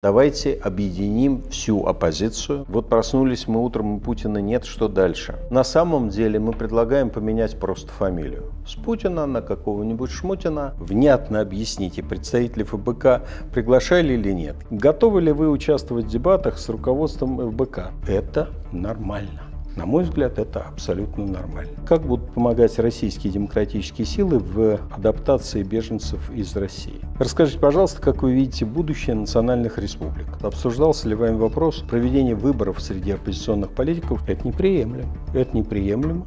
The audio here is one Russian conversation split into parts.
Давайте объединим всю оппозицию. Вот проснулись мы утром, у Путина нет, что дальше? На самом деле мы предлагаем поменять просто фамилию. С Путина на какого-нибудь Шмутина. Внятно объясните, представители ФБК приглашали или нет? Готовы ли вы участвовать в дебатах с руководством ФБК? Это нормально. На мой взгляд, это абсолютно нормально. Как будут помогать российские демократические силы в адаптации беженцев из России? Расскажите, пожалуйста, как вы видите будущее национальных республик? Обсуждался ли вами вопрос проведения выборов среди оппозиционных политиков? Это неприемлемо. Это неприемлемо.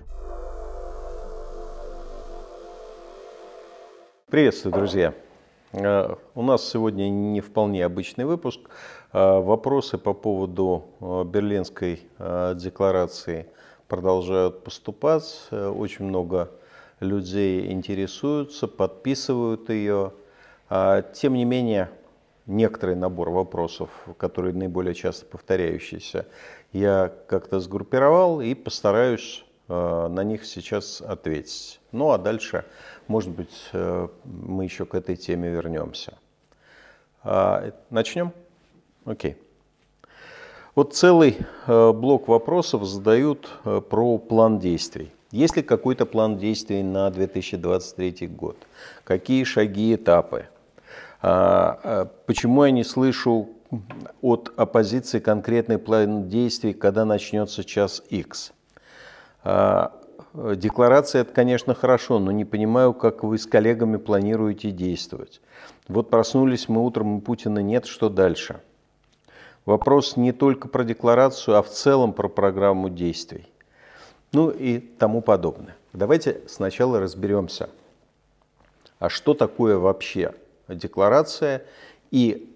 Приветствую, друзья. Э, у нас сегодня не вполне обычный выпуск. Э, вопросы по поводу э, Берлинской э, декларации продолжают поступать. Очень много людей интересуются, подписывают ее. А, тем не менее, некоторый набор вопросов, которые наиболее часто повторяющиеся, я как-то сгруппировал и постараюсь на них сейчас ответить. Ну а дальше, может быть, мы еще к этой теме вернемся. А, начнем? Окей. Вот целый э, блок вопросов задают э, про план действий. Есть ли какой-то план действий на 2023 год? Какие шаги, этапы? А, а почему я не слышу от оппозиции конкретный план действий, когда начнется час X? А, Декларация – это, конечно, хорошо, но не понимаю, как вы с коллегами планируете действовать. Вот проснулись мы утром, и Путина нет, что дальше – Вопрос не только про декларацию, а в целом про программу действий. Ну и тому подобное. Давайте сначала разберемся, а что такое вообще декларация и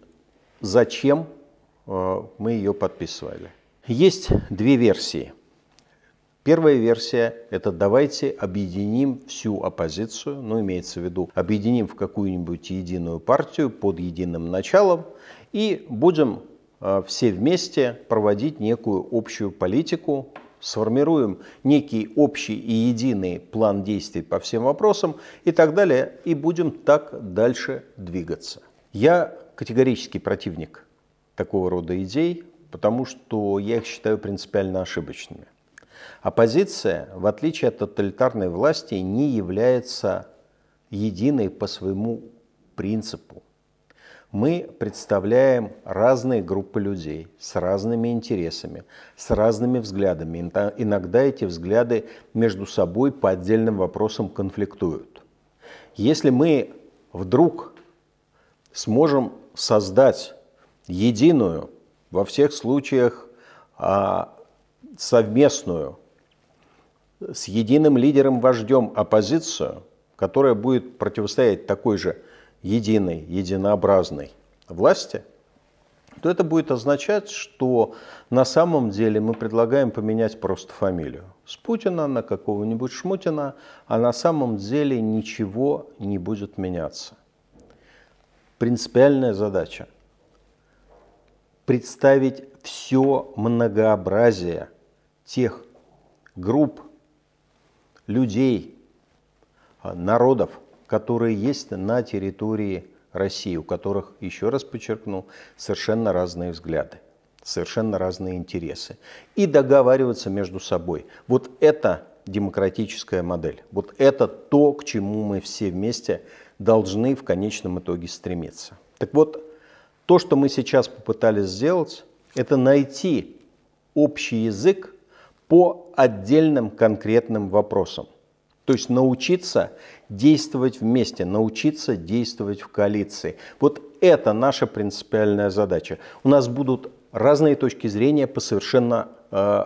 зачем э, мы ее подписывали. Есть две версии. Первая версия – это давайте объединим всю оппозицию, ну, имеется в виду, объединим в какую-нибудь единую партию под единым началом и будем Э, все вместе проводить некую общую политику, сформируем некий общий и единый план действий по всем вопросам и так далее, и будем так дальше двигаться. Я категорический противник такого рода идей, потому что я их считаю принципиально ошибочными. Оппозиция, в отличие от тоталитарной власти, не является единой по своему принципу, мы представляем разные группы людей с разными интересами, с разными взглядами. Иногда эти взгляды между собой по отдельным вопросам конфликтуют. Если мы вдруг сможем создать единую, во всех случаях а, совместную, с единым лидером-вождем оппозицию, которая будет противостоять такой же единой, единообразной власти, то это будет означать, что на самом деле мы предлагаем поменять просто фамилию. С Путина на какого-нибудь Шмутина, а на самом деле ничего не будет меняться. Принципиальная задача – представить все многообразие тех групп, людей, а, народов – которые есть на территории России, у которых, еще раз подчеркну, совершенно разные взгляды, совершенно разные интересы. И договариваться между собой. Вот это демократическая модель. Вот это то, к чему мы все вместе должны в конечном итоге стремиться. Так вот, то, что мы сейчас попытались сделать, это найти общий язык по отдельным конкретным вопросам. То есть научиться действовать вместе, научиться действовать в коалиции. Вот это наша принципиальная задача. У нас будут разные точки зрения по совершенно э,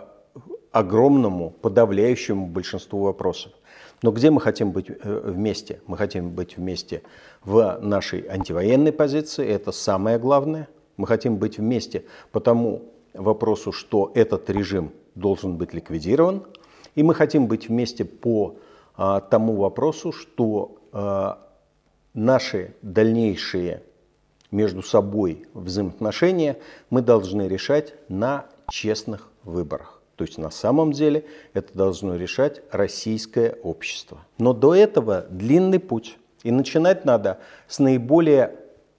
огромному, подавляющему большинству вопросов. Но где мы хотим быть э, вместе? Мы хотим быть вместе в нашей антивоенной позиции, это самое главное. Мы хотим быть вместе по тому вопросу, что этот режим должен быть ликвидирован. И мы хотим быть вместе по а, тому вопросу, что а, наши дальнейшие между собой взаимоотношения мы должны решать на честных выборах. То есть на самом деле это должно решать российское общество. Но до этого длинный путь. И начинать надо с наиболее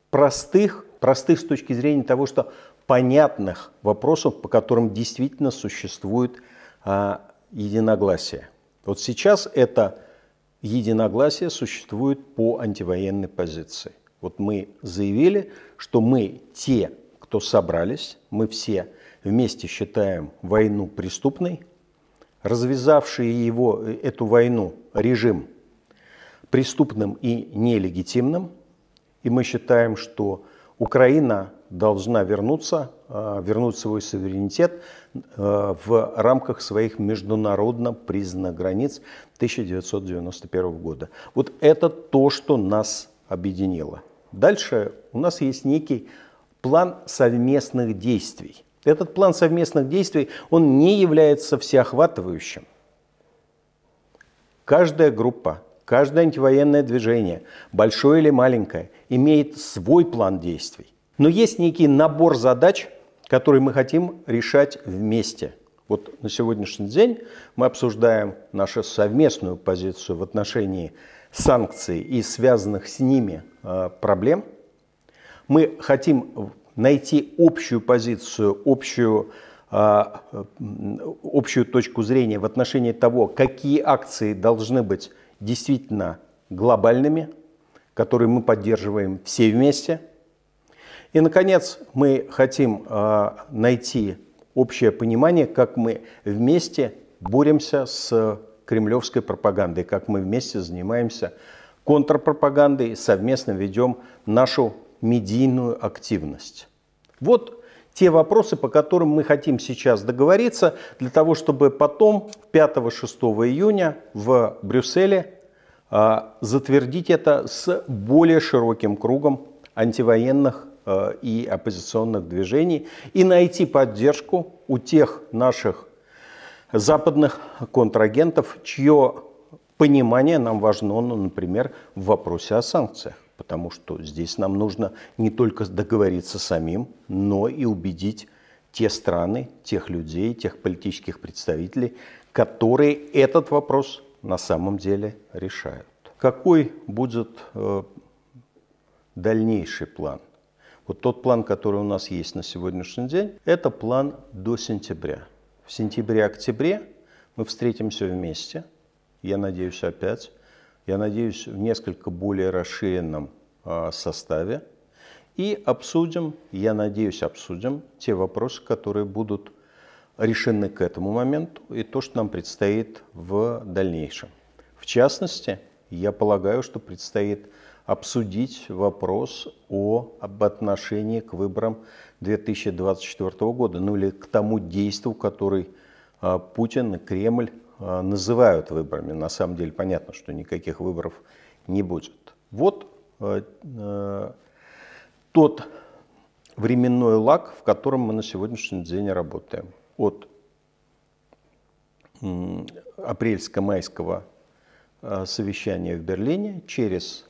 простых, простых с точки зрения того, что понятных вопросов, по которым действительно существует а, единогласие. Вот сейчас это единогласие существует по антивоенной позиции. Вот мы заявили, что мы те, кто собрались, мы все вместе считаем войну преступной, развязавший его, э, эту войну режим преступным и нелегитимным, и мы считаем, что Украина должна вернуться, э, вернуть свой суверенитет э, в рамках своих международно признанных границ 1991 года. Вот это то, что нас объединило. Дальше у нас есть некий план совместных действий. Этот план совместных действий, он не является всеохватывающим. Каждая группа, каждое антивоенное движение, большое или маленькое, имеет свой план действий. Но есть некий набор задач, которые мы хотим решать вместе. Вот на сегодняшний день мы обсуждаем нашу совместную позицию в отношении санкций и связанных с ними э, проблем. Мы хотим найти общую позицию, общую, э, общую точку зрения в отношении того, какие акции должны быть действительно глобальными, которые мы поддерживаем все вместе – и, наконец, мы хотим а, найти общее понимание, как мы вместе боремся с кремлевской пропагандой, как мы вместе занимаемся контрпропагандой, совместно ведем нашу медийную активность. Вот те вопросы, по которым мы хотим сейчас договориться, для того, чтобы потом 5-6 июня в Брюсселе а, затвердить это с более широким кругом антивоенных Э, и оппозиционных движений и найти поддержку у тех наших западных контрагентов, чье понимание нам важно, ну, например, в вопросе о санкциях. Потому что здесь нам нужно не только договориться самим, но и убедить те страны, тех людей, тех политических представителей, которые этот вопрос на самом деле решают. Какой будет э, дальнейший план? Вот тот план, который у нас есть на сегодняшний день, это план до сентября. В сентябре-октябре мы встретимся вместе, я надеюсь, опять. Я надеюсь, в несколько более расширенном а, составе. И обсудим, я надеюсь, обсудим те вопросы, которые будут решены к этому моменту и то, что нам предстоит в дальнейшем. В частности, я полагаю, что предстоит обсудить вопрос о, об отношении к выборам 2024 года, ну или к тому действию, который а, Путин и Кремль а, называют выборами. На самом деле понятно, что никаких выборов не будет. Вот э, тот временной лаг, в котором мы на сегодняшний день работаем. От апрельско-майского совещания в Берлине через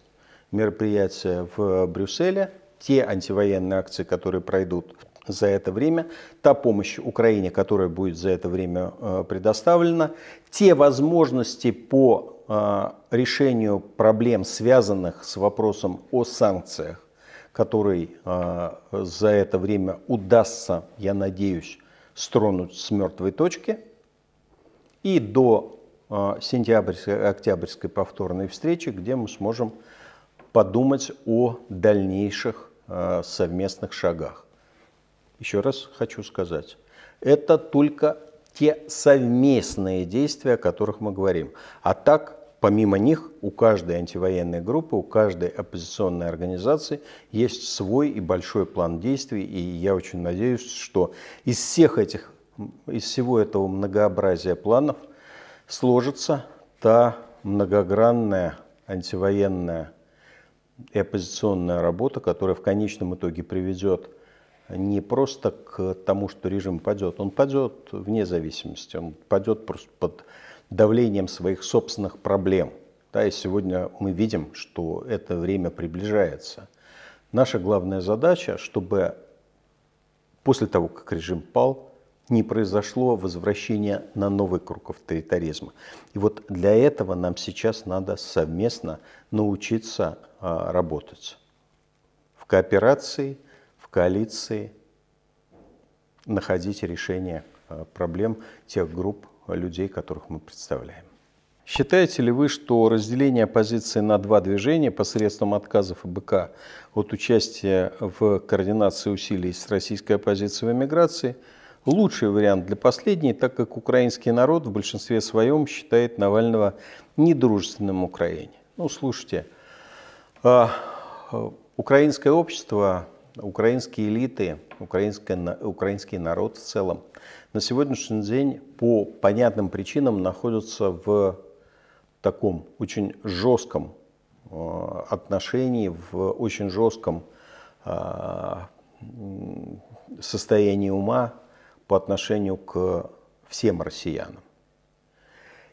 мероприятия в Брюсселе, те антивоенные акции, которые пройдут за это время, та помощь Украине, которая будет за это время э, предоставлена, те возможности по э, решению проблем, связанных с вопросом о санкциях, который э, за это время удастся, я надеюсь, стронуть с мертвой точки. И до сентябрьской, октябрьской повторной встречи, где мы сможем подумать о дальнейших э, совместных шагах. Еще раз хочу сказать, это только те совместные действия, о которых мы говорим. А так, помимо них, у каждой антивоенной группы, у каждой оппозиционной организации есть свой и большой план действий. И я очень надеюсь, что из всех этих, из всего этого многообразия планов сложится та многогранная антивоенная и оппозиционная работа, которая в конечном итоге приведет не просто к тому, что режим падет, он падет вне зависимости, он падет просто под давлением своих собственных проблем. Да, и сегодня мы видим, что это время приближается. Наша главная задача, чтобы после того, как режим пал, не произошло возвращение на новый круг авторитаризма. И вот для этого нам сейчас надо совместно научиться а, работать. В кооперации, в коалиции находить решение а, проблем тех групп а, людей, которых мы представляем. Считаете ли вы, что разделение оппозиции на два движения посредством отказа ФБК от участия в координации усилий с российской оппозицией в эмиграции – лучший вариант для последней, так как украинский народ в большинстве своем считает Навального недружественным Украине? Ну, слушайте, а, э, украинское общество, украинские элиты, украинский народ в целом на сегодняшний день по понятным причинам находятся в таком очень жестком э, отношении, в очень жестком а, состоянии ума по отношению к всем россиянам.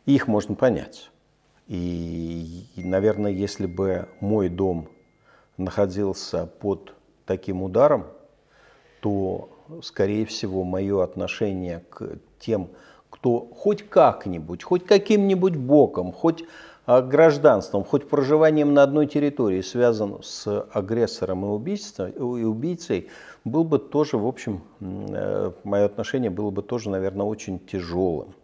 Их можно понять. И, наверное, если бы мой дом находился под таким ударом, то, скорее всего, мое отношение к тем, кто хоть как-нибудь, хоть каким-нибудь боком, хоть а, гражданством, хоть проживанием на одной территории связан с агрессором и, и убийцей, был бы тоже, в общем, э, мое отношение было бы тоже, наверное, очень тяжелым.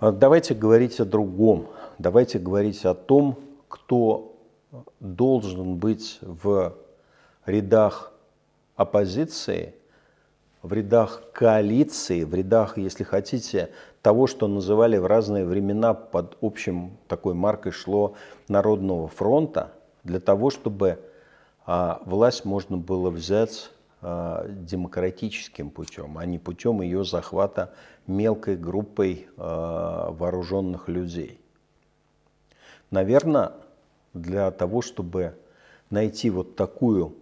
А давайте говорить о другом. Давайте говорить о том, кто должен быть в рядах оппозиции, в рядах коалиции, в рядах, если хотите, того, что называли в разные времена под общим такой маркой шло Народного фронта, для того, чтобы а, власть можно было взять а, демократическим путем, а не путем ее захвата мелкой группой а, вооруженных людей. Наверное, для того, чтобы найти вот такую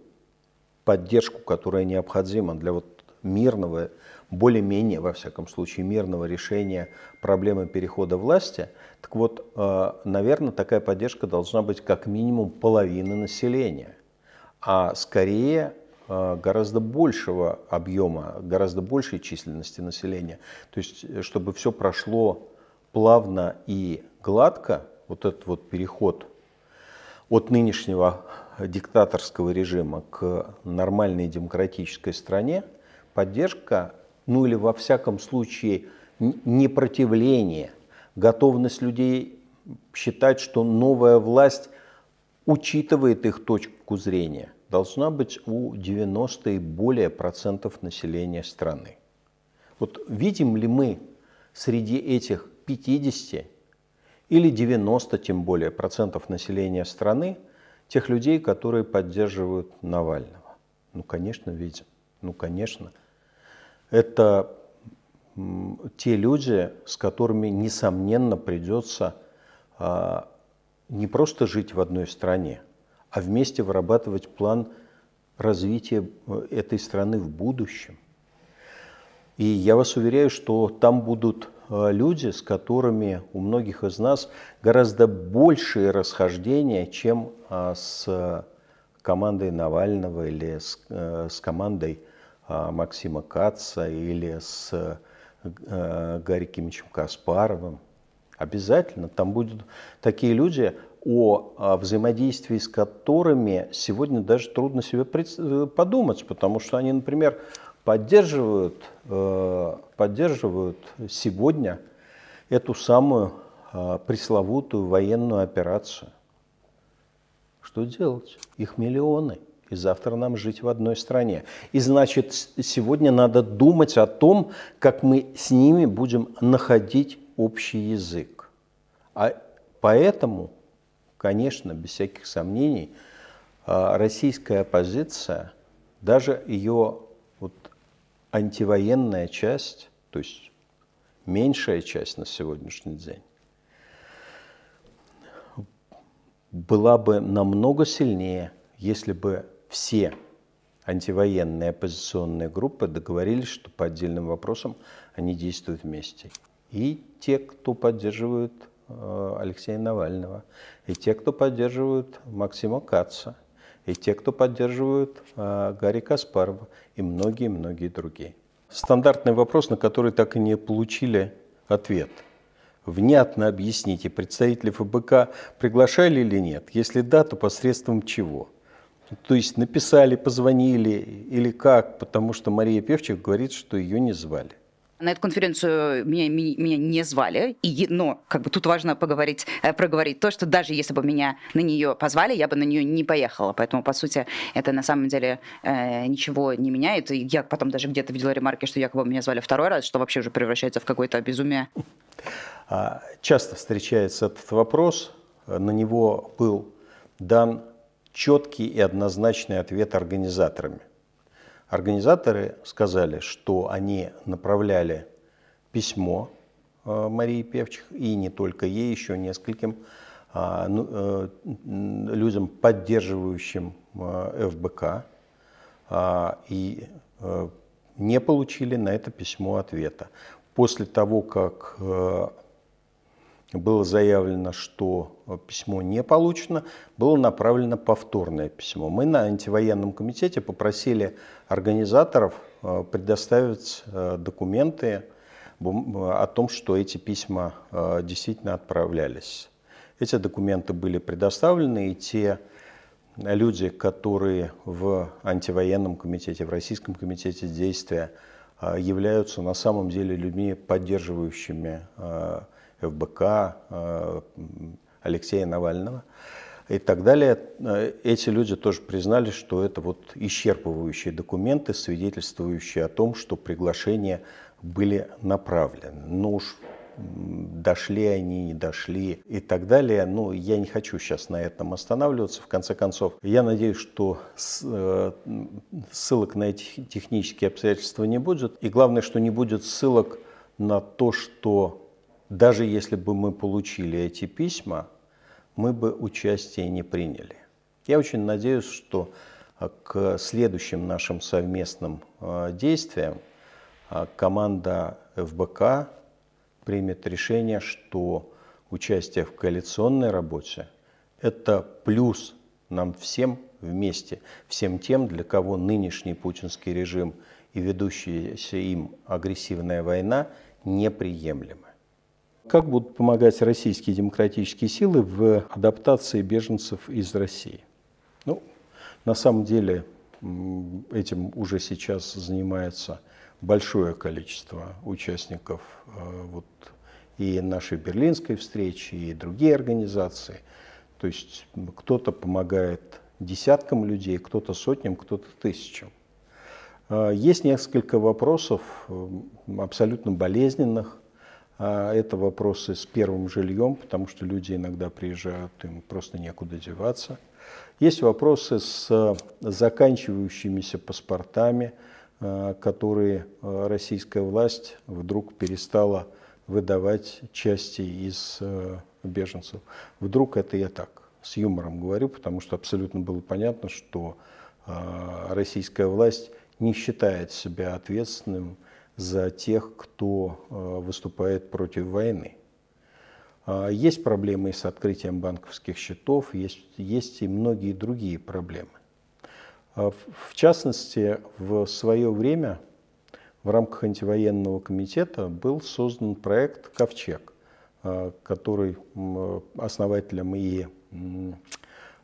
поддержку, которая необходима для вот мирного, более-менее, во всяком случае, мирного решения проблемы перехода власти, так вот, а, наверное, такая поддержка должна быть как минимум половины населения, а скорее Э, гораздо большего объема, гораздо большей численности населения. То есть, э, чтобы все прошло плавно и гладко, вот этот вот переход от нынешнего диктаторского режима к нормальной демократической стране, поддержка, ну или во всяком случае непротивление, готовность людей считать, что новая власть учитывает их точку зрения должна быть у 90 и более процентов населения страны. Вот видим ли мы среди этих 50 или 90 тем более процентов населения страны тех людей, которые поддерживают Навального? Ну, конечно, видим. Ну, конечно. Это те люди, с которыми, несомненно, придется а, не просто жить в одной стране, а вместе вырабатывать план развития э, этой страны в будущем. И я вас уверяю, что там будут э, люди, с которыми у многих из нас гораздо большие расхождения, чем а, с командой Навального или с, э, с командой а, Максима Каца или с Гарри Кимичем Каспаровым. Обязательно там будут такие люди, о а, взаимодействии с которыми сегодня даже трудно себе э, подумать, потому что они, например, поддерживают, э, поддерживают сегодня эту самую а, пресловутую военную операцию. Что делать? Их миллионы. И завтра нам жить в одной стране. И значит, сегодня надо думать о том, как мы с ними будем находить общий язык. А поэтому конечно, без всяких сомнений, а, российская оппозиция, даже ее вот антивоенная часть, то есть меньшая часть на сегодняшний день, была бы намного сильнее, если бы все антивоенные оппозиционные группы договорились, что по отдельным вопросам они действуют вместе. И те, кто поддерживают Э, Алексея Навального, и те, кто поддерживают Максима Каца, и те, кто поддерживают э, Гарри Каспарова, и многие-многие другие. Стандартный вопрос, на который так и не получили ответ. Внятно объясните, представители ФБК приглашали или нет? Если да, то посредством чего? То есть написали, позвонили или как? Потому что Мария Певчих говорит, что ее не звали. На эту конференцию меня, меня, меня не звали, и, но как бы тут важно поговорить, э, проговорить то, что даже если бы меня на нее позвали, я бы на нее не поехала. Поэтому, по сути, это на самом деле э, ничего не меняет. И я потом даже где-то видела ремарки, что якобы меня звали второй раз, что вообще уже превращается в какое-то безумие. А, часто встречается этот вопрос. На него был дан четкий и однозначный ответ организаторами – Организаторы сказали, что они направляли письмо э, Марии Певчих и не только ей, еще нескольким а, ну, э, людям, поддерживающим э, ФБК, а, и не получили на это письмо ответа. После того, как было заявлено, что э, письмо не получено, было направлено повторное письмо. Мы на антивоенном комитете попросили организаторов э, предоставить э, документы о том, что эти письма действительно отправлялись. Эти документы были предоставлены, и те люди, которые в антивоенном комитете, в Российском комитете действия являются на самом деле людьми, поддерживающими ФБК, э, Алексея Навального и так далее. Э, эти люди тоже признали, что это вот исчерпывающие документы, свидетельствующие о том, что приглашения были направлены. Ну уж дошли они, не дошли и так далее. Но ну, я не хочу сейчас на этом останавливаться. В конце концов, я надеюсь, что э, ссылок на эти технические обстоятельства не будет. И главное, что не будет ссылок на то, что даже если бы мы получили эти письма, мы бы участия не приняли. Я очень надеюсь, что а, к следующим нашим совместным а, действиям а, команда ФБК примет решение, что участие в коалиционной работе – это плюс нам всем вместе, всем тем, для кого нынешний путинский режим и ведущаяся им агрессивная война неприемлемы. Как будут помогать российские демократические силы в адаптации беженцев из России? Ну, на самом деле этим уже сейчас занимается большое количество участников э, вот, и нашей берлинской встречи, и другие организации. То есть кто-то помогает десяткам людей, кто-то сотням, кто-то тысячам. Э, есть несколько вопросов абсолютно болезненных, а, это вопросы с первым жильем, потому что люди иногда приезжают, им просто некуда деваться. Есть вопросы с э, заканчивающимися паспортами, э, которые э, российская власть вдруг перестала выдавать части из беженцев. Вдруг это я так с юмором говорю, потому что абсолютно было понятно, что российская власть не считает себя ответственным за тех, кто э, выступает против войны. А, есть проблемы с открытием банковских счетов, есть, есть и многие другие проблемы. А, в частности, в свое время в рамках антивоенного комитета был создан проект «Ковчег», а, который основателем и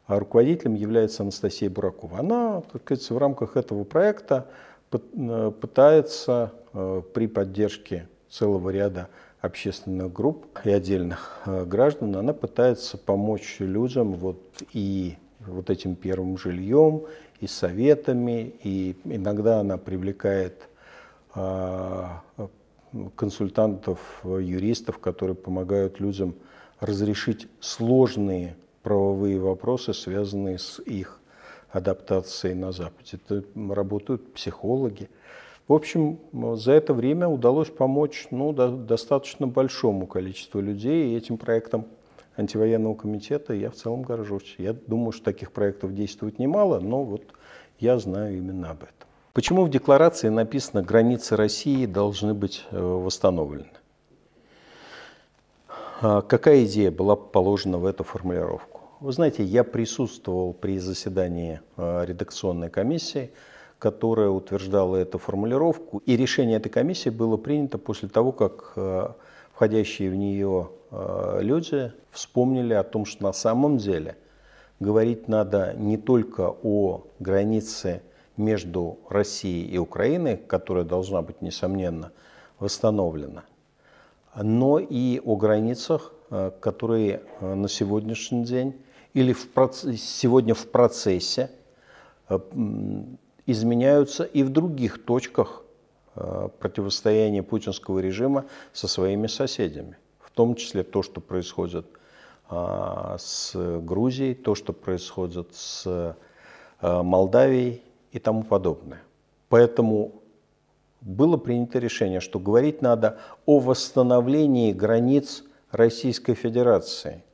руководителем является Анастасия Буракова. Она, так сказать, в рамках этого проекта Э, пытается э, при поддержке целого ряда общественных групп и отдельных э, граждан, она пытается помочь людям вот и вот этим первым жильем, и советами, и иногда она привлекает консультантов, юристов, которые помогают людям разрешить сложные правовые вопросы, связанные с их адаптации на Западе. Это работают психологи. В общем, за это время удалось помочь ну, до, достаточно большому количеству людей, и этим проектом антивоенного комитета я в целом горжусь. Я думаю, что таких проектов действует немало, но вот я знаю именно об этом. Почему в декларации написано, границы России должны быть э, восстановлены? А какая идея была положена в эту формулировку? Вы знаете, я присутствовал при заседании э, редакционной комиссии, которая утверждала эту формулировку. И решение этой комиссии было принято после того, как э, входящие в нее э, люди вспомнили о том, что на самом деле говорить надо не только о границе между Россией и Украиной, которая должна быть, несомненно, восстановлена, но и о границах, которые на сегодняшний день или в процессе, сегодня в процессе э, изменяются и в других точках э, противостояния путинского режима со своими соседями. В том числе то, что происходит а, с Грузией, то, что происходит с э, Молдавией и тому подобное. Поэтому было принято решение, что говорить надо о восстановлении границ Российской Федерации –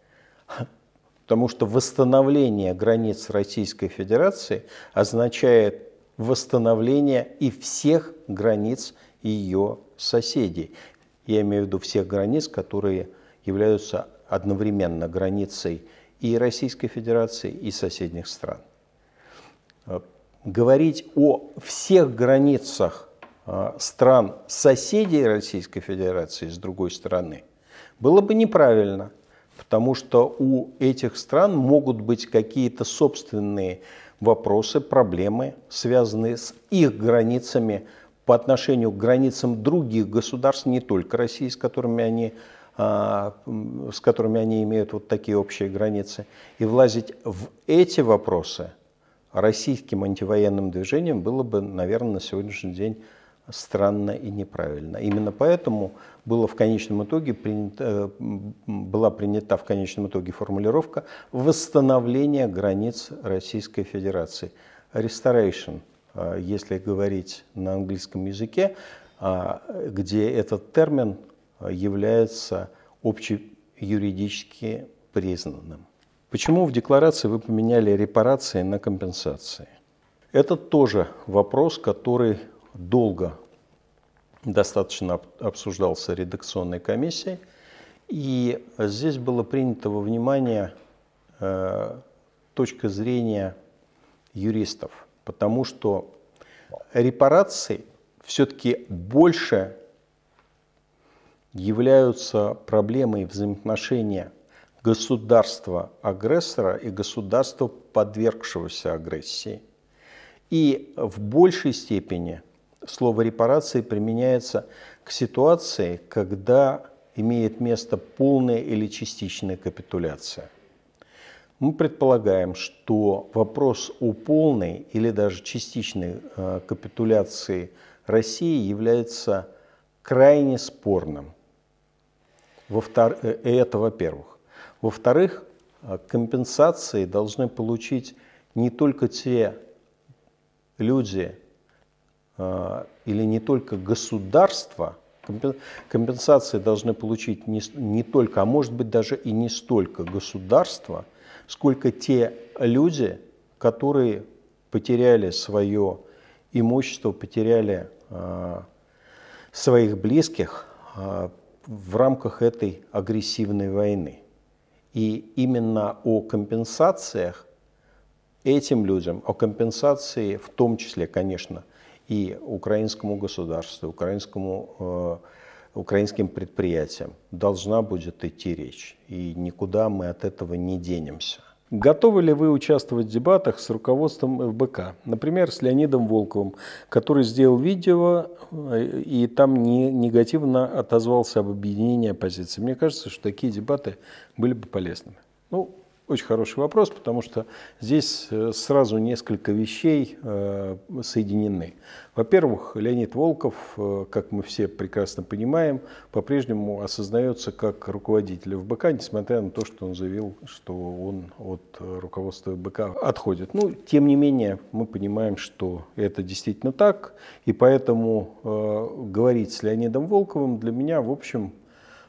потому что восстановление границ Российской Федерации означает восстановление и всех границ ее соседей. Я имею в виду всех границ, которые являются одновременно границей и Российской Федерации, и соседних стран. Э, говорить о всех границах э, стран соседей Российской Федерации с другой стороны было бы неправильно – потому что у этих стран могут быть какие-то собственные вопросы, проблемы, связанные с их границами по отношению к границам других государств, не только России, с которыми они а, с которыми они имеют вот такие общие границы. И влазить в эти вопросы российским антивоенным движением было бы, наверное, на сегодняшний день странно и неправильно. Именно поэтому было в конечном итоге принято, э, была принята в конечном итоге формулировка восстановления границ Российской Федерации». Restoration, э, если говорить на английском языке, э, где этот термин является общеюридически признанным. Почему в декларации вы поменяли репарации на компенсации? Это тоже вопрос, который долго достаточно обсуждался редакционной комиссией. И здесь было принято во внимание э, точка зрения юристов, потому что репарации все-таки больше являются проблемой взаимоотношения государства-агрессора и государства, подвергшегося агрессии. И в большей степени – слово репарации применяется к ситуации, когда имеет место полная или частичная капитуляция. Мы предполагаем, что вопрос о полной или даже частичной э, капитуляции России является крайне спорным. Во э, Это во-первых. Во-вторых, э, компенсации должны получить не только те люди, Э, или не только государство, компенсации должны получить не, не только, а может быть даже и не столько государство, сколько те люди, которые потеряли свое имущество, потеряли э, своих близких э, в рамках этой агрессивной войны. И именно о компенсациях этим людям, о компенсации в том числе, конечно, и украинскому государству, украинскому, э, украинским предприятиям должна будет идти речь. И никуда мы от этого не денемся. Готовы ли вы участвовать в дебатах с руководством ФБК? Например, с Леонидом Волковым, который сделал видео э, и там не, негативно отозвался об объединении оппозиции. Мне кажется, что такие дебаты были бы полезными. Ну, очень хороший вопрос, потому что здесь э, сразу несколько вещей э, соединены. Во-первых, Леонид Волков, э, как мы все прекрасно понимаем, по-прежнему осознается как руководитель ФБК, несмотря на то, что он заявил, что он от руководства ФБК отходит. Ну, тем не менее, мы понимаем, что это действительно так, и поэтому говорить с Леонидом Волковым для меня, в общем,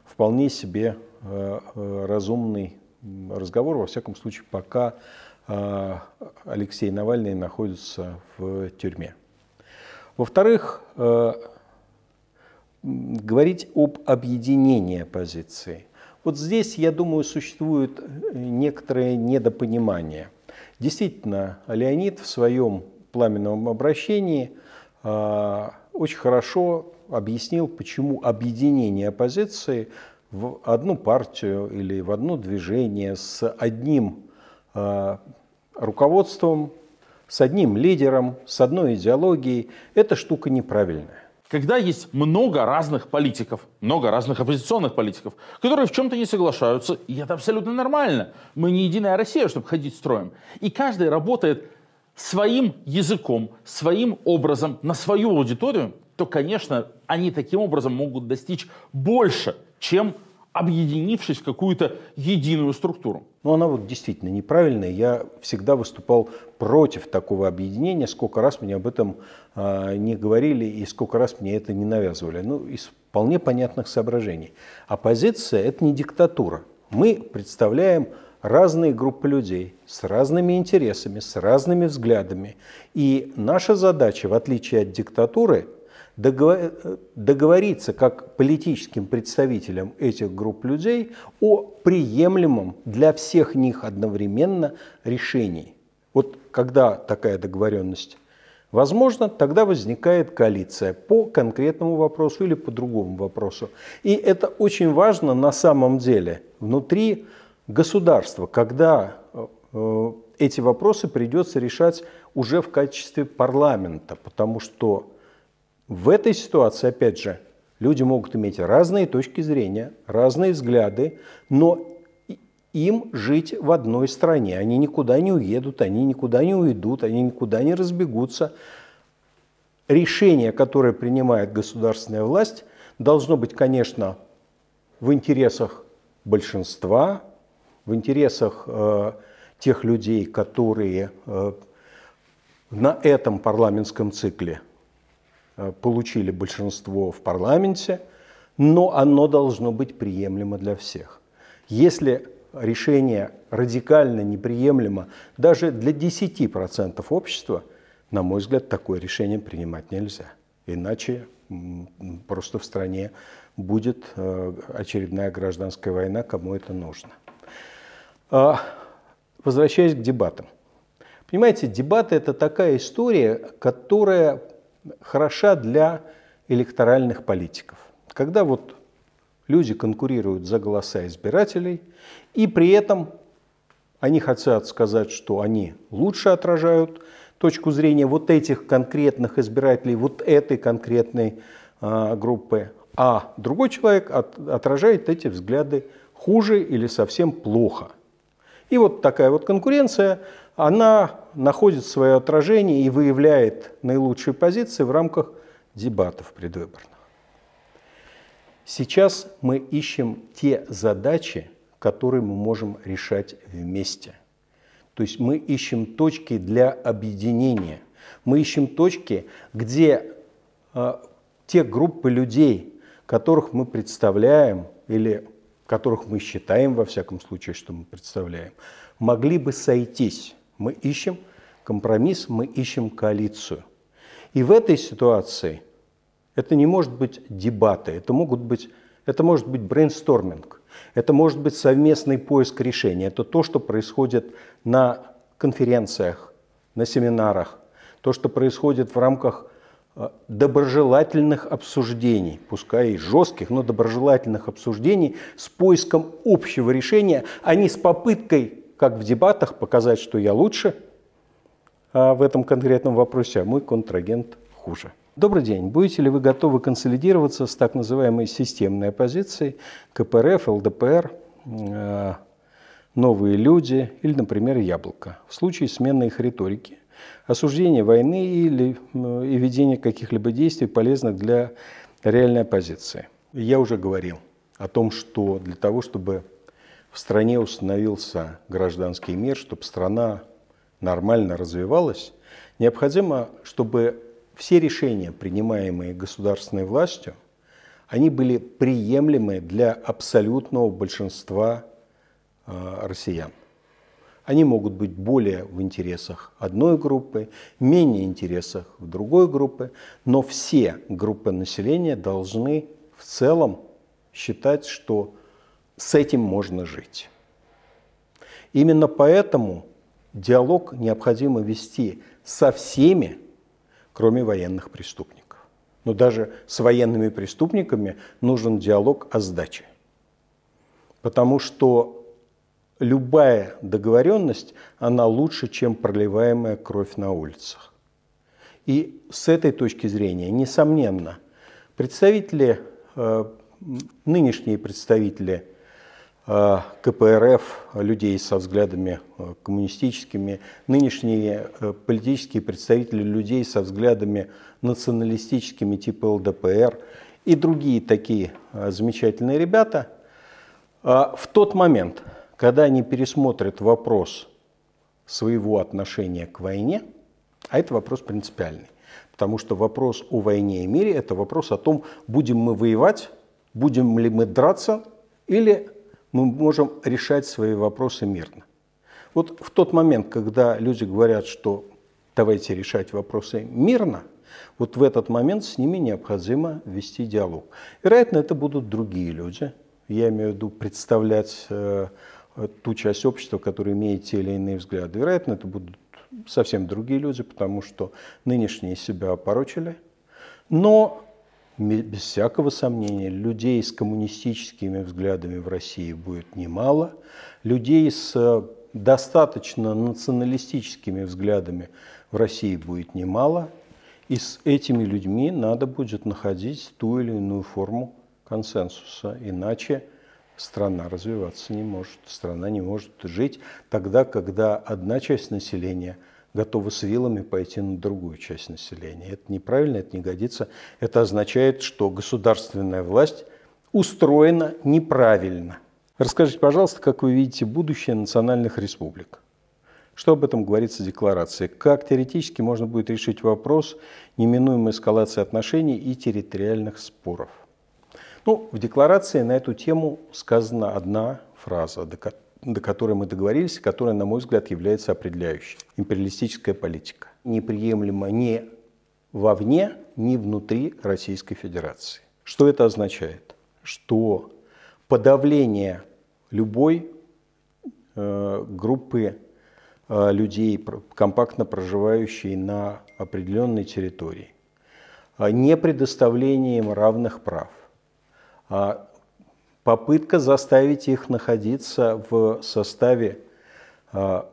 вполне себе разумный разговор, во всяком случае, пока а, Алексей Навальный находится в тюрьме. Во-вторых, а, говорить об объединении оппозиции. Вот здесь, я думаю, существует э, некоторое недопонимание. Действительно, Леонид в своем пламенном обращении а, очень хорошо объяснил, почему объединение оппозиции в одну партию или в одно движение с одним э, руководством, с одним лидером, с одной идеологией, эта штука неправильная. Когда есть много разных политиков, много разных оппозиционных политиков, которые в чем-то не соглашаются, и это абсолютно нормально. Мы не единая Россия, чтобы ходить строем. И каждый работает своим языком, своим образом на свою аудиторию, то, конечно, они таким образом могут достичь больше – чем объединившись в какую-то единую структуру. Но ну, она вот действительно неправильная. Я всегда выступал против такого объединения. Сколько раз мне об этом э, не говорили и сколько раз мне это не навязывали. Ну, из вполне понятных соображений. Оппозиция – это не диктатура. Мы представляем разные группы людей с разными интересами, с разными взглядами. И наша задача, в отличие от диктатуры – договориться как политическим представителям этих групп людей о приемлемом для всех них одновременно решении. Вот когда такая договоренность возможна, тогда возникает коалиция по конкретному вопросу или по другому вопросу. И это очень важно на самом деле внутри государства, когда э, э, эти вопросы придется решать уже в качестве парламента, потому что в этой ситуации, опять же, люди могут иметь разные точки зрения, разные взгляды, но им жить в одной стране. Они никуда не уедут, они никуда не уйдут, они никуда не разбегутся. Решение, которое принимает государственная власть, должно быть, конечно, в интересах большинства, в интересах э, тех людей, которые э, на этом парламентском цикле – Э, получили большинство в парламенте, но оно должно быть приемлемо для всех. Если решение радикально неприемлемо даже для 10% общества, на мой взгляд, такое решение принимать нельзя. Иначе просто в стране будет э, очередная гражданская война, кому это нужно. А, возвращаясь к дебатам. Понимаете, дебаты – это такая история, которая хороша для электоральных политиков. Когда вот люди конкурируют за голоса избирателей, и при этом они хотят сказать, что они лучше отражают точку зрения вот этих конкретных избирателей, вот этой конкретной а, группы, а другой человек от, отражает эти взгляды хуже или совсем плохо – и вот такая вот конкуренция, она находит свое отражение и выявляет наилучшие позиции в рамках дебатов предвыборных. Сейчас мы ищем те задачи, которые мы можем решать вместе. То есть мы ищем точки для объединения. Мы ищем точки, где э, те группы людей, которых мы представляем или которых мы считаем, во всяком случае, что мы представляем, могли бы сойтись. Мы ищем компромисс, мы ищем коалицию. И в этой ситуации это не может быть дебаты, это, могут быть, это может быть брейнсторминг, это может быть совместный поиск решения, это то, что происходит на конференциях, на семинарах, то, что происходит в рамках Э, доброжелательных обсуждений, пускай и жестких, но доброжелательных обсуждений с поиском общего решения, а не с попыткой, как в дебатах, показать, что я лучше а в этом конкретном вопросе, а мой контрагент хуже. Добрый день. Будете ли вы готовы консолидироваться с так называемой системной оппозицией, КПРФ, ЛДПР, э, новые люди или, например, яблоко, в случае смены их риторики осуждение войны или и ведение каких-либо действий, полезных для реальной оппозиции. Я уже говорил о том, что для того, чтобы в стране установился гражданский мир, чтобы страна нормально развивалась, необходимо, чтобы все решения, принимаемые государственной властью, они были приемлемы для абсолютного большинства э, россиян. Они могут быть более в интересах одной группы, менее в интересах другой группы, но все группы населения должны в целом считать, что с этим можно жить. Именно поэтому диалог необходимо вести со всеми, кроме военных преступников. Но даже с военными преступниками нужен диалог о сдаче. Потому что любая договоренность, она лучше, чем проливаемая кровь на улицах. И с этой точки зрения, несомненно, представители, э, нынешние представители э, КПРФ, людей со взглядами э, коммунистическими, нынешние политические представители людей со взглядами националистическими типа ЛДПР и другие такие замечательные ребята, в тот момент – когда они пересмотрят вопрос своего отношения к войне, а это вопрос принципиальный, потому что вопрос о войне и мире – это вопрос о том, будем мы воевать, будем ли мы драться, или мы можем решать свои вопросы мирно. Вот в тот момент, когда люди говорят, что давайте решать вопросы мирно, вот в этот момент с ними необходимо вести диалог. Вероятно, это будут другие люди. Я имею в виду представлять э, Э, ту часть общества, которая имеет те или иные взгляды. Вероятно, это будут совсем другие люди, потому что нынешние себя опорочили. Но без всякого сомнения, людей с коммунистическими взглядами в России будет немало, людей с э, достаточно националистическими взглядами в России будет немало, и с этими людьми надо будет находить ту или иную форму консенсуса, иначе страна развиваться не может, страна не может жить тогда, когда одна часть населения готова с вилами пойти на другую часть населения. Это неправильно, это не годится. Это означает, что государственная власть устроена неправильно. Расскажите, пожалуйста, как вы видите будущее национальных республик? Что об этом говорится в декларации? Как теоретически можно будет решить вопрос неминуемой эскалации отношений и территориальных споров? Ну, в декларации на эту тему сказана одна фраза, до которой мы договорились, которая, на мой взгляд, является определяющей. Империалистическая политика. Неприемлема ни вовне, ни внутри Российской Федерации. Что это означает? Что подавление любой э, группы э, людей, компактно проживающей на определенной территории, э, не предоставлением равных прав, а, попытка заставить их находиться в составе а,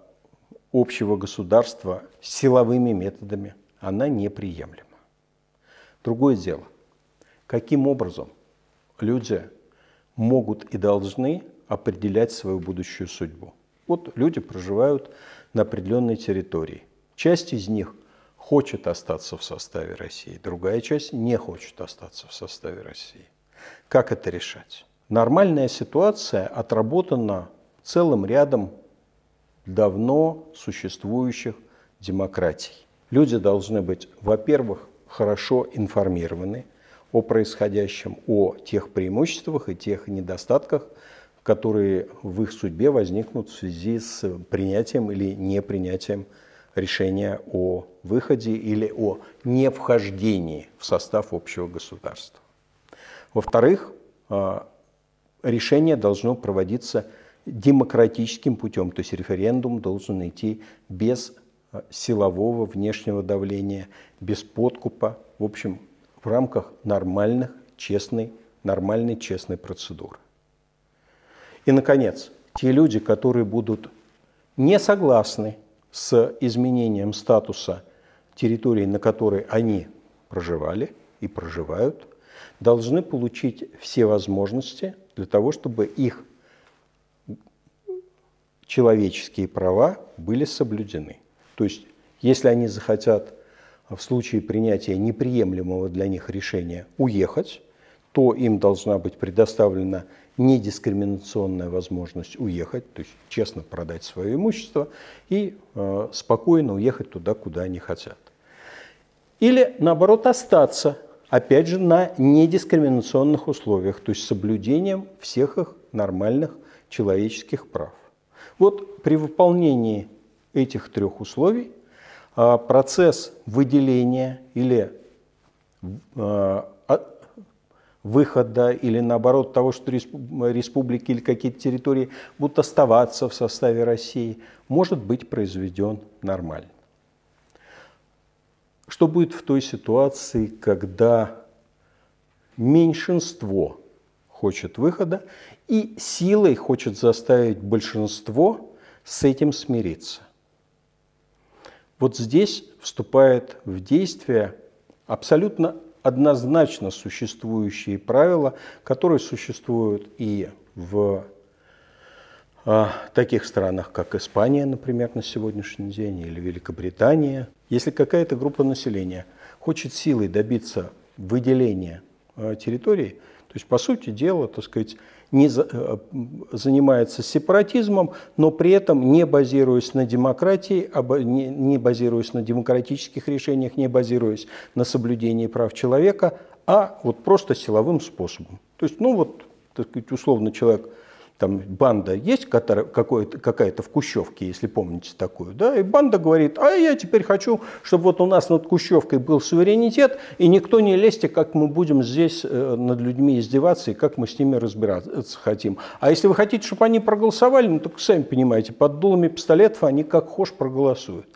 общего государства силовыми методами, она неприемлема. Другое дело, каким образом люди могут и должны определять свою будущую судьбу. Вот люди проживают на определенной территории. Часть из них хочет остаться в составе России, другая часть не хочет остаться в составе России. Как это решать? Нормальная ситуация отработана целым рядом давно существующих демократий. Люди должны быть, во-первых, хорошо информированы о происходящем, о тех преимуществах и тех недостатках, которые в их судьбе возникнут в связи с принятием или непринятием решения о выходе или о невхождении в состав общего государства. Во-вторых, э, решение должно проводиться демократическим путем, то есть референдум должен идти без э, силового внешнего давления, без подкупа, в общем, в рамках нормальных, честной, нормальной, честной процедуры. И, наконец, те люди, которые будут не согласны с изменением статуса территории, на которой они проживали и проживают – должны получить все возможности для того, чтобы их человеческие права были соблюдены. То есть, если они захотят в случае принятия неприемлемого для них решения уехать, то им должна быть предоставлена недискриминационная возможность уехать, то есть честно продать свое имущество и э, спокойно уехать туда, куда они хотят. Или наоборот остаться Опять же, на недискриминационных условиях, то есть соблюдением всех их нормальных человеческих прав. Вот при выполнении этих трех условий а, процесс выделения или а, а, выхода или наоборот того, что республики или какие-то территории будут оставаться в составе России, может быть произведен нормально. Что будет в той ситуации, когда меньшинство хочет выхода и силой хочет заставить большинство с этим смириться? Вот здесь вступает в действие абсолютно однозначно существующие правила, которые существуют и в а, таких странах, как Испания, например, на сегодняшний день, или Великобритания, если какая-то группа населения хочет силой добиться выделения э, территории, то есть, по сути дела, так сказать, не за, э, занимается сепаратизмом, но при этом не базируясь на демократии, а не, не базируясь на демократических решениях, не базируясь на соблюдении прав человека, а вот просто силовым способом. То есть, ну вот, так сказать, условно человек там банда есть которая какая-то в Кущевке, если помните такую, да, и банда говорит, а я теперь хочу, чтобы вот у нас над Кущевкой был суверенитет, и никто не лезьте, как мы будем здесь э, над людьми издеваться и как мы с ними разбираться хотим. А если вы хотите, чтобы они проголосовали, ну только сами понимаете, под дулами пистолетов они как хошь проголосуют.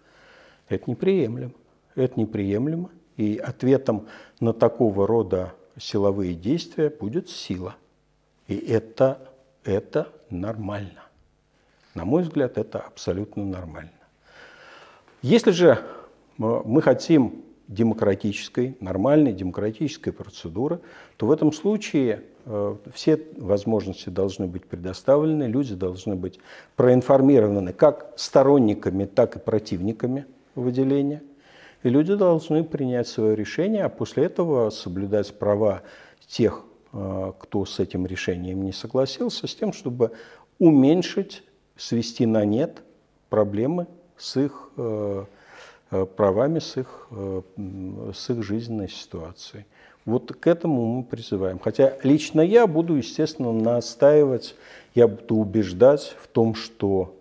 Это неприемлемо. Это неприемлемо. И ответом на такого рода силовые действия будет сила. И это это нормально. На мой взгляд, это абсолютно нормально. Если же э, мы хотим демократической, нормальной демократической процедуры, то в этом случае э, все возможности должны быть предоставлены, люди должны быть проинформированы как сторонниками, так и противниками выделения. И люди должны принять свое решение, а после этого соблюдать права тех Э, кто с этим решением не согласился, с тем, чтобы уменьшить, свести на нет проблемы с их э, э, правами, с их, с их жизненной ситуацией. Вот к этому мы призываем. Хотя лично я буду, естественно, настаивать, я буду убеждать в том, что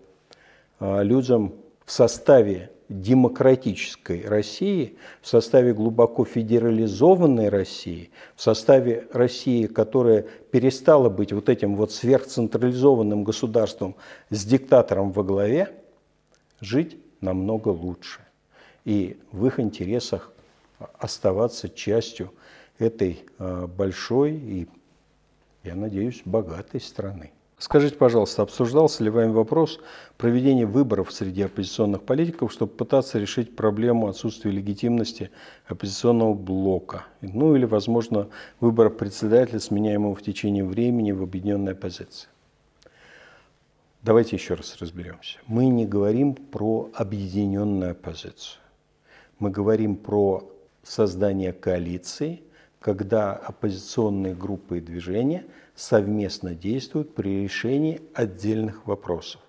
людям в составе демократической России, в составе глубоко федерализованной России, в составе России, которая перестала быть вот этим вот сверхцентрализованным государством с диктатором во главе, жить намного лучше. И в их интересах оставаться частью этой э, большой и, я надеюсь, богатой страны. Скажите, пожалуйста, обсуждался ли вами вопрос проведения выборов среди оппозиционных политиков, чтобы пытаться решить проблему отсутствия легитимности оппозиционного блока? Ну или, возможно, выбора председателя, сменяемого в течение времени в объединенной оппозиции? Давайте еще раз разберемся. Мы не говорим про объединенную оппозицию. Мы говорим про создание коалиции – когда оппозиционные группы и движения совместно действуют при решении отдельных вопросов.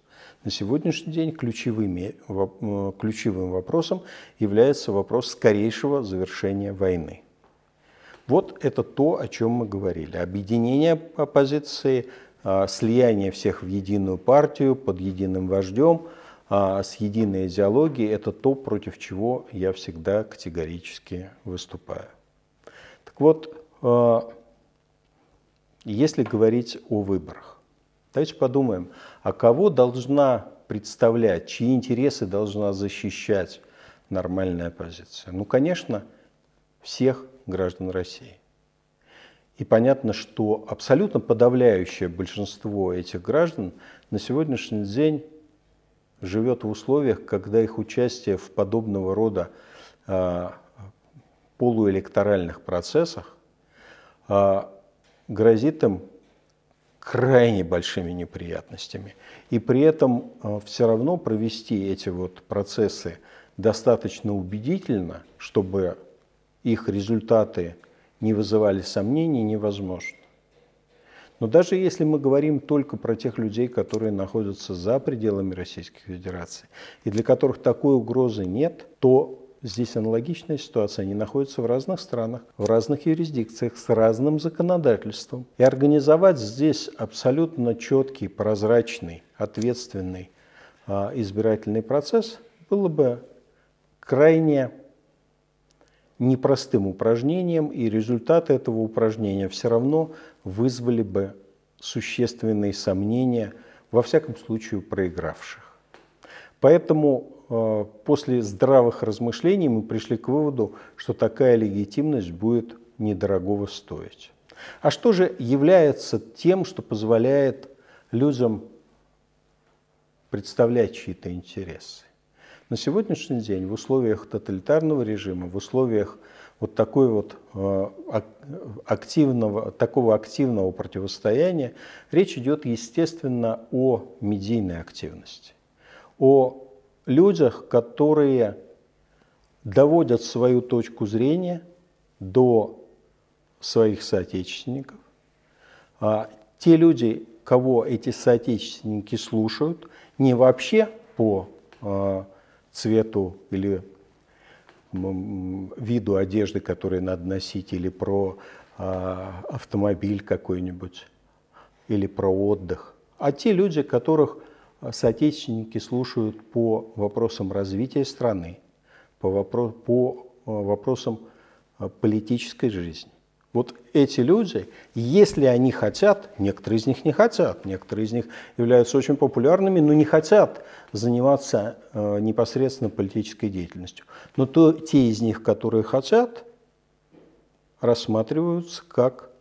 На сегодняшний день ключевыми, э, ключевым вопросом является вопрос скорейшего завершения войны. Вот это то, о чем мы говорили. Объединение оппозиции, а, слияние всех в единую партию под единым вождем, а, с единой идеологией – это то, против чего я всегда категорически выступаю. Так вот, э, если говорить о выборах, давайте подумаем, а кого должна представлять, чьи интересы должна защищать нормальная оппозиция? Ну, конечно, всех граждан России. И понятно, что абсолютно подавляющее большинство этих граждан на сегодняшний день живет в условиях, когда их участие в подобного рода э, полуэлекторальных процессах а, грозит им крайне большими неприятностями. И при этом а, все равно провести эти вот процессы достаточно убедительно, чтобы их результаты не вызывали сомнений, невозможно. Но даже если мы говорим только про тех людей, которые находятся за пределами Российской Федерации и для которых такой угрозы нет, то Здесь аналогичная ситуация. Они находятся в разных странах, в разных юрисдикциях, с разным законодательством. И организовать здесь абсолютно четкий, прозрачный, ответственный а, избирательный процесс было бы крайне непростым упражнением, и результаты этого упражнения все равно вызвали бы существенные сомнения, во всяком случае, проигравших. Поэтому а, после здравых размышлений мы пришли к выводу, что такая легитимность будет недорогого стоить. А что же является тем, что позволяет людям представлять чьи-то интересы? На сегодняшний день в условиях тоталитарного режима, в условиях вот такой вот а, активного, такого активного противостояния, речь идет, естественно, о медийной активности, о людях, которые доводят свою точку зрения до своих соотечественников. А те люди, кого эти соотечественники слушают, не вообще по а, цвету или виду одежды, которую надо носить, или про а, автомобиль какой-нибудь, или про отдых, а те люди, которых соотечественники слушают по вопросам развития страны, по, вопро- по э, вопросам э, политической жизни. Вот эти люди, если они хотят, некоторые из них не хотят, некоторые из них являются очень популярными, но не хотят заниматься э, непосредственно политической деятельностью. Но то, те из них, которые хотят, рассматриваются как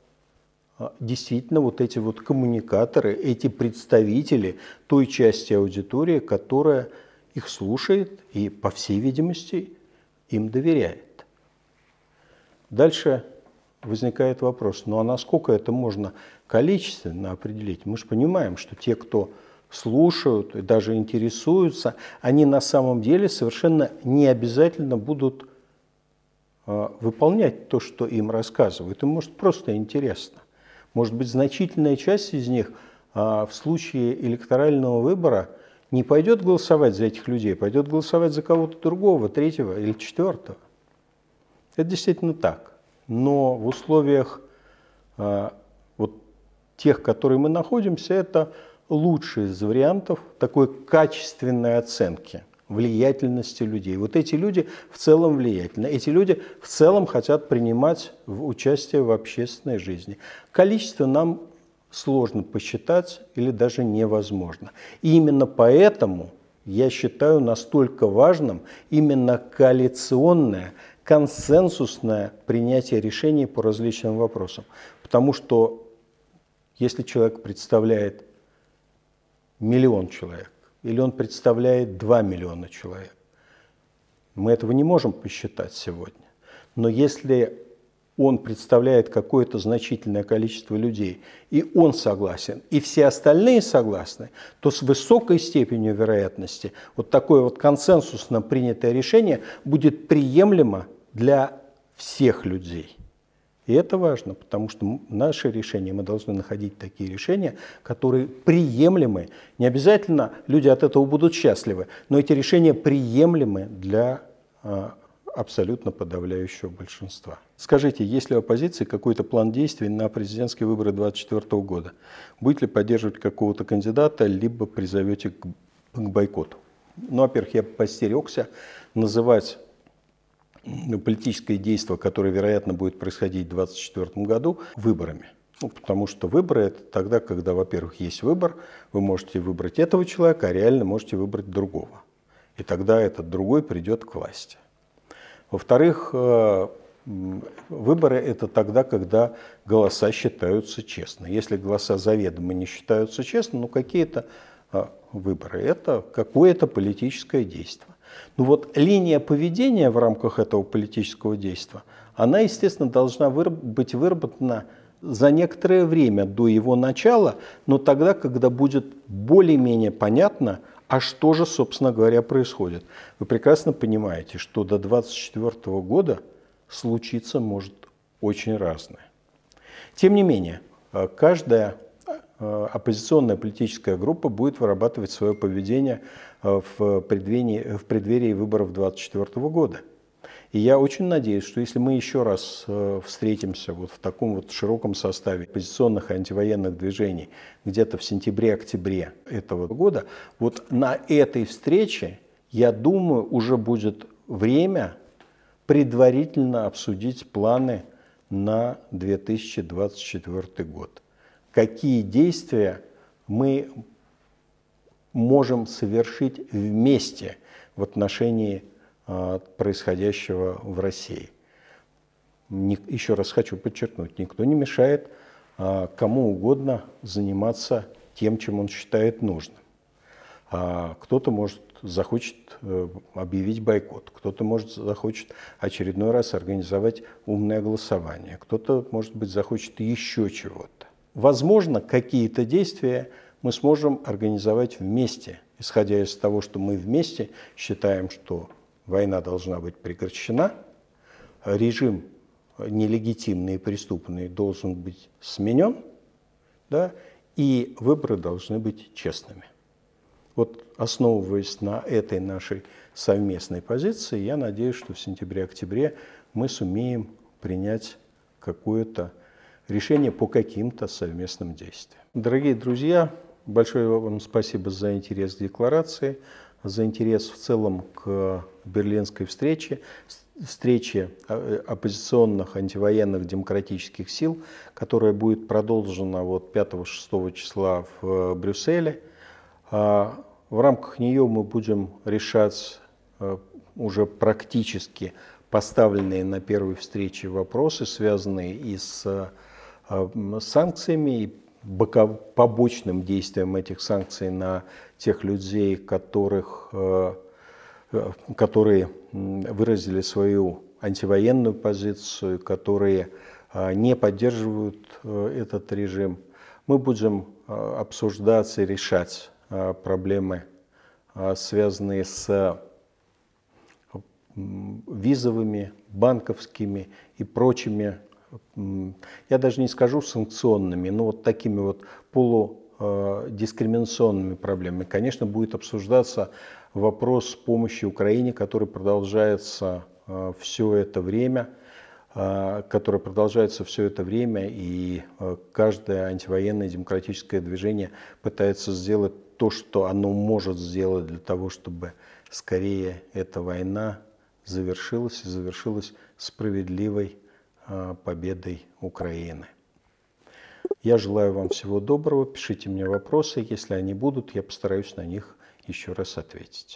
а, действительно вот эти вот коммуникаторы, эти представители той части аудитории, которая их слушает и, по всей видимости, им доверяет. Дальше возникает вопрос, ну а насколько это можно количественно определить? Мы же понимаем, что те, кто слушают и даже интересуются, они на самом деле совершенно не обязательно будут а, выполнять то, что им рассказывают. Им может просто интересно. Может быть, значительная часть из них а, в случае электорального выбора не пойдет голосовать за этих людей, а пойдет голосовать за кого-то другого, третьего или четвертого. Это действительно так. Но в условиях а, вот тех, в которых мы находимся, это лучший из вариантов такой качественной оценки – влиятельности людей. Вот эти люди в целом влиятельны, эти люди в целом хотят принимать участие в общественной жизни. Количество нам сложно посчитать или даже невозможно. И именно поэтому я считаю настолько важным именно коалиционное, консенсусное принятие решений по различным вопросам. Потому что если человек представляет миллион человек, или он представляет 2 миллиона человек. Мы этого не можем посчитать сегодня. Но если он представляет какое-то значительное количество людей, и он согласен, и все остальные согласны, то с высокой степенью вероятности вот такое вот консенсусно принятое решение будет приемлемо для всех людей. И это важно, потому что наши решения, мы должны находить такие решения, которые приемлемы. Не обязательно люди от этого будут счастливы, но эти решения приемлемы для а, абсолютно подавляющего большинства. Скажите, есть ли у оппозиции какой-то план действий на президентские выборы 2024 года? Будет ли поддерживать какого-то кандидата, либо призовете к, к бойкоту? Ну, во-первых, я постерегся называть ну, политическое действие, которое, вероятно, будет происходить в 2024 году, выборами. Ну, потому что выборы – это тогда, когда, во-первых, есть выбор, вы можете выбрать этого человека, а реально можете выбрать другого. И тогда этот другой придет к власти. Во-вторых, э, выборы – это тогда, когда голоса считаются честно. Если голоса заведомо не считаются честно, ну какие-то а, выборы – это какое-то политическое действие. Но ну вот линия поведения в рамках этого политического действия, она, естественно, должна быть выработана за некоторое время до его начала, но тогда, когда будет более-менее понятно, а что же, собственно говоря, происходит. Вы прекрасно понимаете, что до 2024 года случиться может очень разное. Тем не менее, э, каждая Э, оппозиционная политическая группа будет вырабатывать свое поведение э, в преддверии, в преддверии выборов 2024 года. И я очень надеюсь, что если мы еще раз э, встретимся вот в таком вот широком составе оппозиционных и антивоенных движений где-то в сентябре-октябре этого года, вот на этой встрече, я думаю, уже будет время предварительно обсудить планы на 2024 год какие действия мы можем совершить вместе в отношении а, происходящего в России. Еще раз хочу подчеркнуть, никто не мешает а, кому угодно заниматься тем, чем он считает нужным. А, кто-то может захочет э, объявить бойкот, кто-то может захочет очередной раз организовать умное голосование, кто-то, может быть, захочет еще чего-то. Возможно, какие-то действия мы сможем организовать вместе, исходя из того, что мы вместе считаем, что война должна быть прекращена, режим нелегитимный и преступный должен быть сменен, да, и выборы должны быть честными. Вот основываясь на этой нашей совместной позиции, я надеюсь, что в сентябре-октябре мы сумеем принять какое-то решения по каким-то совместным действиям. Дорогие друзья, большое вам спасибо за интерес к декларации, за интерес в целом к берлинской встрече, встрече э, оппозиционных антивоенных демократических сил, которая будет продолжена вот 5-6 числа в э, Брюсселе. А, в рамках нее мы будем решать э, уже практически поставленные на первой встрече вопросы, связанные и с Эм, санкциями и побочным действием этих санкций на тех людей, которых, э, э, которые выразили свою антивоенную позицию, которые э, не поддерживают этот режим. Мы будем обсуждать и решать проблемы, связанные с визовыми, банковскими и прочими я даже не скажу санкционными, но вот такими вот полудискриминационными проблемами. Конечно, будет обсуждаться вопрос помощи Украине, который продолжается э, все это время, э, который продолжается все это время, и э, каждое антивоенное демократическое движение пытается сделать то, что оно может сделать для того, чтобы скорее эта война завершилась и завершилась справедливой а, победой Украины. Я желаю вам всего доброго. Пишите мне вопросы. Если они будут, я постараюсь на них еще раз ответить.